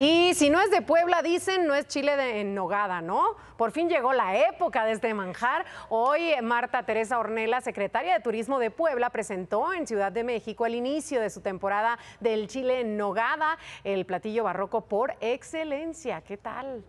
Y si no es de Puebla, dicen, no es chile de, en nogada, ¿no? Por fin llegó la época de este manjar. Hoy eh, Marta Teresa Ornella, secretaria de Turismo de Puebla, presentó en Ciudad de México el inicio de su temporada del chile en nogada, el platillo barroco por excelencia. ¿Qué tal?